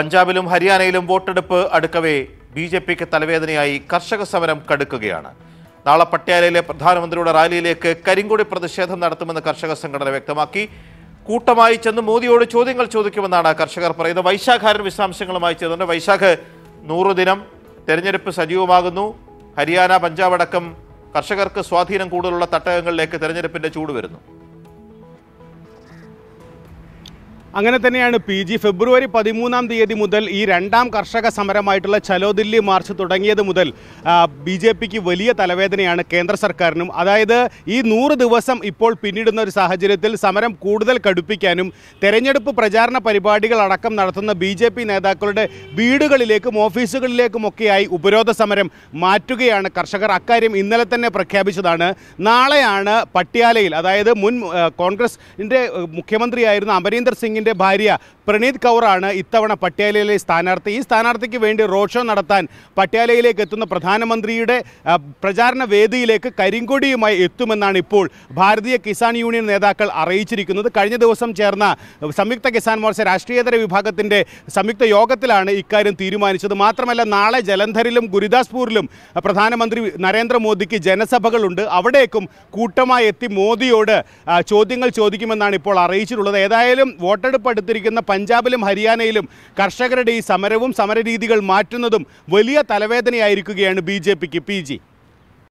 പഞ്ചാബിലും ഹരിയാനയിലും വോട്ടെടുപ്പ് അടുക്കവേ ബി ജെ പിക്ക് തലവേദനയായി കർഷക സമരം കടുക്കുകയാണ് നാളെ പട്യാലയിലെ പ്രധാനമന്ത്രിയുടെ റാലിയിലേക്ക് കരിങ്കൊടി പ്രതിഷേധം നടത്തുമെന്ന് കർഷക സംഘടന വ്യക്തമാക്കി കൂട്ടമായി ചെന്ന് മോദിയോട് ചോദ്യങ്ങൾ ചോദിക്കുമെന്നാണ് കർഷകർ പറയുന്നത് വൈശാഖാരൻ വിശദാംശങ്ങളുമായി ചേർന്നുണ്ട് വൈശാഖ് നൂറു ദിനം തെരഞ്ഞെടുപ്പ് സജീവമാകുന്നു ഹരിയാന പഞ്ചാബ് അടക്കം കർഷകർക്ക് സ്വാധീനം കൂടുതലുള്ള തട്ടകങ്ങളിലേക്ക് തെരഞ്ഞെടുപ്പിന്റെ ചൂട് വരുന്നു അങ്ങനെ തന്നെയാണ് പി ജി ഫെബ്രുവരി പതിമൂന്നാം തീയതി മുതൽ ഈ രണ്ടാം കർഷക സമരമായിട്ടുള്ള ചലോ ദില്ലി മാർച്ച് തുടങ്ങിയത് മുതൽ ബി ജെ പിക്ക് വലിയ തലവേദനയാണ് കേന്ദ്ര സർക്കാരിനും അതായത് ഈ നൂറ് ദിവസം ഇപ്പോൾ പിന്നിടുന്ന ഒരു സാഹചര്യത്തിൽ സമരം കൂടുതൽ കടുപ്പിക്കാനും തെരഞ്ഞെടുപ്പ് പ്രചാരണ പരിപാടികൾ അടക്കം നടത്തുന്ന ബി ജെ പി നേതാക്കളുടെ വീടുകളിലേക്കും ഓഫീസുകളിലേക്കുമൊക്കെയായി ഉപരോധ സമരം മാറ്റുകയാണ് കർഷകർ അക്കാര്യം ഇന്നലെ തന്നെ പ്രഖ്യാപിച്ചതാണ് നാളെയാണ് പട്യാലയിൽ അതായത് മുൻ കോൺഗ്രസിൻ്റെ മുഖ്യമന്ത്രിയായിരുന്ന അമരീന്ദർ സിംഗ് സിംഗിൻ്റെ ഭാര്യ പ്രണീത് കൗറാണ് ഇത്തവണ പട്യാലയിലെ സ്ഥാനാർത്ഥി ഈ സ്ഥാനാർത്ഥിക്ക് വേണ്ടി റോഡ് ഷോ നടത്താൻ പട്യാലയിലേക്ക് എത്തുന്ന പ്രധാനമന്ത്രിയുടെ പ്രചാരണ വേദിയിലേക്ക് കരിങ്കൊടിയുമായി എത്തുമെന്നാണ് ഇപ്പോൾ ഭാരതീയ കിസാൻ യൂണിയൻ നേതാക്കൾ അറിയിച്ചിരിക്കുന്നത് കഴിഞ്ഞ ദിവസം ചേർന്ന സംയുക്ത കിസാൻ മോർച്ച രാഷ്ട്രീയതര വിഭാഗത്തിൻ്റെ സംയുക്ത യോഗത്തിലാണ് ഇക്കാര്യം തീരുമാനിച്ചത് മാത്രമല്ല നാളെ ജലന്ധറിലും ഗുരുദാസ്പൂരിലും പ്രധാനമന്ത്രി നരേന്ദ്രമോദിക്ക് ജനസഭകളുണ്ട് അവിടേക്കും കൂട്ടമായി എത്തി മോദിയോട് ചോദ്യങ്ങൾ ചോദിക്കുമെന്നാണ് ഇപ്പോൾ അറിയിച്ചിട്ടുള്ളത് ഏതായാലും വോട്ടർ വോട്ടെടുപ്പ് അടുത്തിരിക്കുന്ന പഞ്ചാബിലും ഹരിയാനയിലും കർഷകരുടെ ഈ സമരവും സമരരീതികൾ മാറ്റുന്നതും വലിയ തലവേദനയായിരിക്കുകയാണ് ബി ജെ പിക്ക് പി ജി